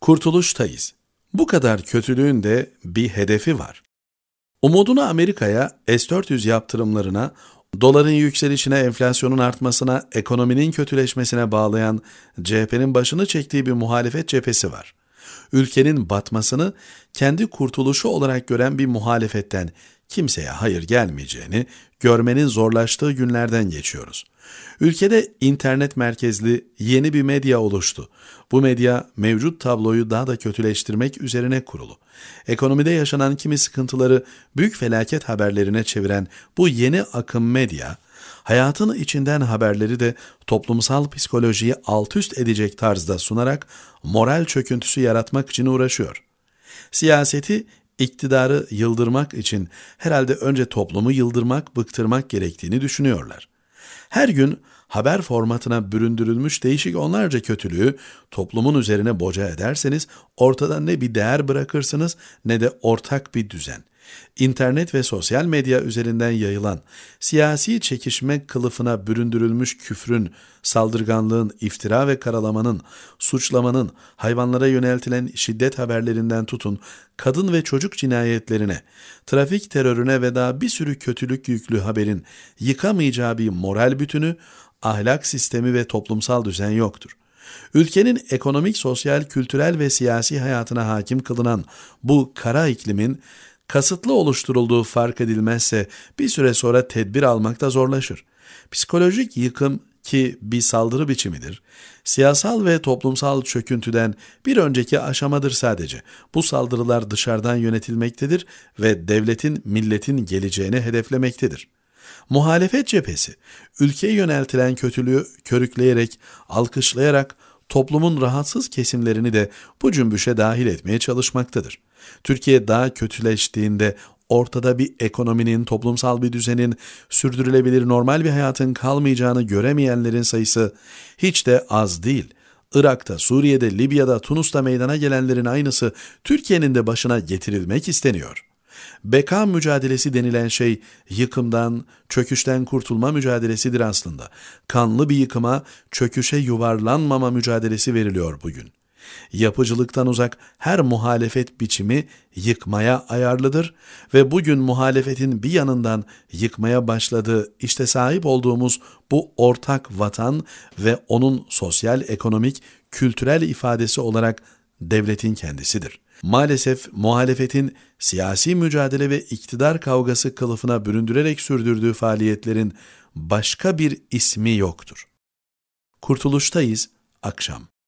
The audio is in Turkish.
Kurtuluştayız. Bu kadar kötülüğün de bir hedefi var. Umudunu Amerika'ya, S-400 yaptırımlarına, doların yükselişine, enflasyonun artmasına, ekonominin kötüleşmesine bağlayan CHP'nin başını çektiği bir muhalefet cephesi var. Ülkenin batmasını kendi kurtuluşu olarak gören bir muhalefetten kimseye hayır gelmeyeceğini görmenin zorlaştığı günlerden geçiyoruz. Ülkede internet merkezli yeni bir medya oluştu. Bu medya mevcut tabloyu daha da kötüleştirmek üzerine kurulu. Ekonomide yaşanan kimi sıkıntıları büyük felaket haberlerine çeviren bu yeni akım medya, hayatın içinden haberleri de toplumsal psikolojiyi alt üst edecek tarzda sunarak moral çöküntüsü yaratmak için uğraşıyor. Siyaseti iktidarı yıldırmak için herhalde önce toplumu yıldırmak, bıktırmak gerektiğini düşünüyorlar. Her gün haber formatına büründürülmüş değişik onlarca kötülüğü toplumun üzerine boca ederseniz ortada ne bir değer bırakırsınız ne de ortak bir düzen. İnternet ve sosyal medya üzerinden yayılan siyasi çekişme kılıfına büründürülmüş küfrün, saldırganlığın, iftira ve karalamanın, suçlamanın, hayvanlara yöneltilen şiddet haberlerinden tutun, kadın ve çocuk cinayetlerine, trafik terörüne ve daha bir sürü kötülük yüklü haberin yıkamayacağı bir moral bütünü, ahlak sistemi ve toplumsal düzen yoktur. Ülkenin ekonomik, sosyal, kültürel ve siyasi hayatına hakim kılınan bu kara iklimin kasıtlı oluşturulduğu fark edilmezse bir süre sonra tedbir almakta zorlaşır. Psikolojik yıkım ki bir saldırı biçimidir, siyasal ve toplumsal çöküntüden bir önceki aşamadır sadece. Bu saldırılar dışarıdan yönetilmektedir ve devletin milletin geleceğini hedeflemektedir. Muhalefet cephesi, ülkeye yöneltilen kötülüğü körükleyerek, alkışlayarak, toplumun rahatsız kesimlerini de bu cümbüşe dahil etmeye çalışmaktadır. Türkiye daha kötüleştiğinde ortada bir ekonominin, toplumsal bir düzenin, sürdürülebilir normal bir hayatın kalmayacağını göremeyenlerin sayısı hiç de az değil. Irak'ta, Suriye'de, Libya'da, Tunus'ta meydana gelenlerin aynısı Türkiye'nin de başına getirilmek isteniyor.'' Beka mücadelesi denilen şey yıkımdan, çöküşten kurtulma mücadelesidir aslında. Kanlı bir yıkıma, çöküşe yuvarlanmama mücadelesi veriliyor bugün. Yapıcılıktan uzak her muhalefet biçimi yıkmaya ayarlıdır ve bugün muhalefetin bir yanından yıkmaya başladığı işte sahip olduğumuz bu ortak vatan ve onun sosyal, ekonomik, kültürel ifadesi olarak devletin kendisidir. Maalesef muhalefetin siyasi mücadele ve iktidar kavgası kılıfına büründürerek sürdürdüğü faaliyetlerin başka bir ismi yoktur. Kurtuluştayız, akşam.